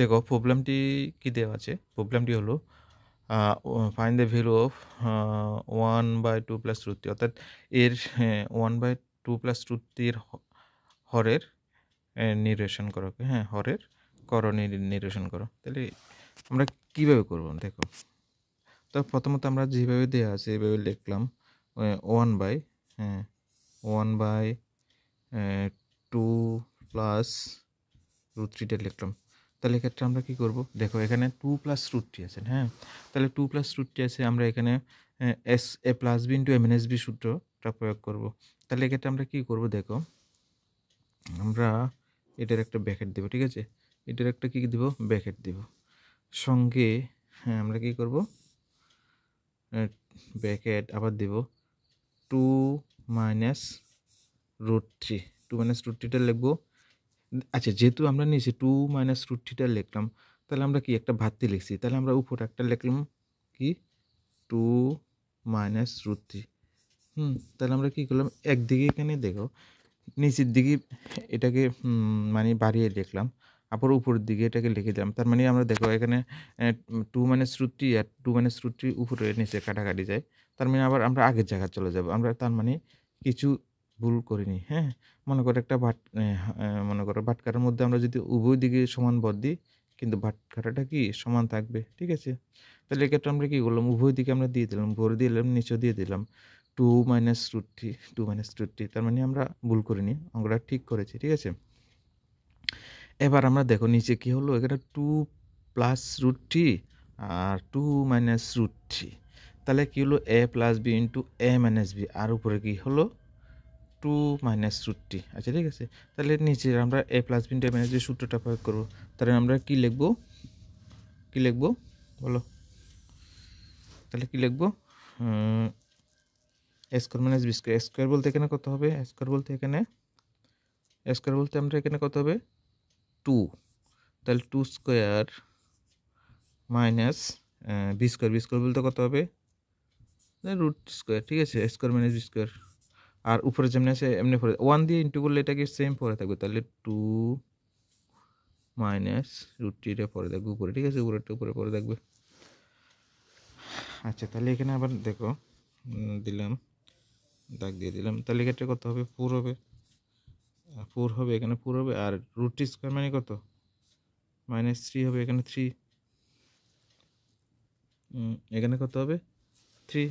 দেখো প্রবলেমটি কী দেওয়া আছে প্রবলেমটি হলো find the value of one by two plus root three অর্থাৎ এর one by two plus root থ্রির হরের নির্বাচন করো হ্যাঁ হরের করণে নির্বাচন করো তাহলে আমরা কীভাবে করব দেখো তো প্রথমত আমরা যেভাবে দেওয়া আছে এভাবে লিখলাম ওয়ান বাই হ্যাঁ one by two plus root লিখলাম তাহলে এক্ষেত্রে আমরা কি করব দেখো এখানে টু প্লাস রুটটি আছে আছেন হ্যাঁ তাহলে টু প্লাস রুটটি আছে আমরা এখানে S A plus B into M N S B সূত্রটা প্রয়োগ করব তাহলে এক্ষেত্রে আমরা কি করব দেখো আমরা এটার একটা ব্যাকেট দেব ঠিক আছে এটার একটা কী দেবো ব্যাকেট দেব সঙ্গে হ্যাঁ আমরা কি করব ব্যাকেট আবার দেব two minus root three two minus root থ্রিটা লিখবো আচ্ছা যেহেতু আমরা নিয়েছি টু মাইনাস রুট থিটা লিখলাম তাহলে আমরা কি একটা ভাতি লিখছি তাহলে আমরা উপর একটা লিখলাম কি টু মাইনাস রুট থ্রি হুম তাহলে আমরা কী করলাম একদিকে এখানে দেখো নিচের দিকে এটাকে মানে বাড়িয়ে লিখলাম আবার উপরের দিকে এটাকে লিখে দিলাম তার মানে আমরা দেখো এখানে টু মাইনাস রুটটি আর টু মাইনাস রুটটি উপরে নিচে কাটাকাটি যায় তার মানে আবার আমরা আগের জায়গায় চলে যাব আমরা তার মানে কিছু ভুল করিনি হ্যাঁ মনে করো একটা ভাট মনে করো ভাটকাটার মধ্যে আমরা যদি উভয় দিকে সমান বদ দিই কিন্তু ভাটকাটাটা কি সমান থাকবে ঠিক আছে তাহলে এক্ষেত্রে আমরা কী করলাম উভয় দিকে আমরা দিয়ে দিলাম ভরে দিলাম নিচে দিয়ে দিলাম two minus root three two minus root three তার মানে আমরা ভুল করিনি আমরা ঠিক করেছি ঠিক আছে এবার আমরা দেখো নিচে কী হলো এখানে টু প্লাস রুট থ্রি আর টু মাইনাস রুট থ্রি তাহলে কী হলো A plus B into A minus B আর উপরে কী হলো টু মাইনাস রুট টি আচ্ছা ঠিক আছে তাহলে নিচে আমরা এ প্লাস বিন ইন্টু মাইনাস সূত্রটা প্রয়োগ করবো তাহলে আমরা কি লিখবো কি লিখবো বলো তাহলে কি লিখবো A square minus B square square বলতে এখানে কত হবে স্কোয়ার বলতে এখানে স্কোয়ার বলতে আমরা এখানে কত হবে টু তাহলে two square minus B square B square বলতে কত হবে রুট স্কোয়ার ঠিক আছে স্কোয়ার মাইনাস বি স্কোয়ার আর উপরে যেমনি আছে এমনি পরে ওয়ান দিয়ে ইন্টু করলে এটাকে সেম পরে থাকবে তাহলে টু মাইনাস রুট পরে থাকবে উপরে ঠিক আছে উপরেরটা উপরে পরে থাকবে আচ্ছা তাহলে এখানে আবার দেখো দিলাম দাগ দিয়ে দিলাম তাহলে ক্ষেত্রে কত হবে ফোর হবে ফোর হবে এখানে ফোর হবে আর রুট থ্রি স্কোয়ার মানে কত মাইনাস থ্রি হবে এখানে থ্রি এখানে কত হবে থ্রি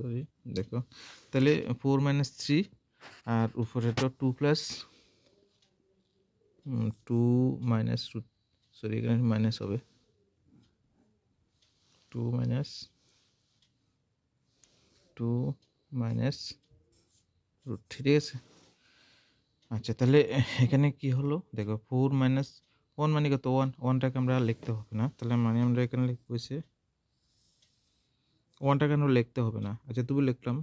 সরি দেখো তাহলে ফোর মাইনাস থ্রি আর উপরে তো two plus two minus root sorry এখানে মাইনাস হবে two minus two minus root ঠিক আছে আচ্ছা তাহলে এখানে কি হলো দেখো ফোর মাইনাস ওয়ান মানে কত ওয়ান ওয়ানটাকে আমরা লিখতে হবে না তাহলে মানে আমরা এখানে লিখবো ওয়ানটা কেন লিখতে হবে না আচ্ছা তবু লিখলাম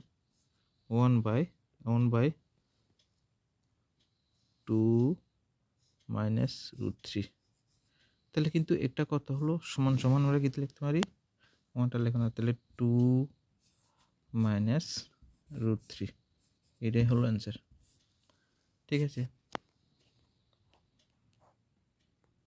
one by one by two minus root three তাহলে কিন্তু এটা কত হলো সমান সমান আমরা কিন্তু লিখতে পারি ওয়ানটা না তাহলে টু মাইনাস রুট থ্রি এটাই হলো অ্যান্সার ঠিক আছে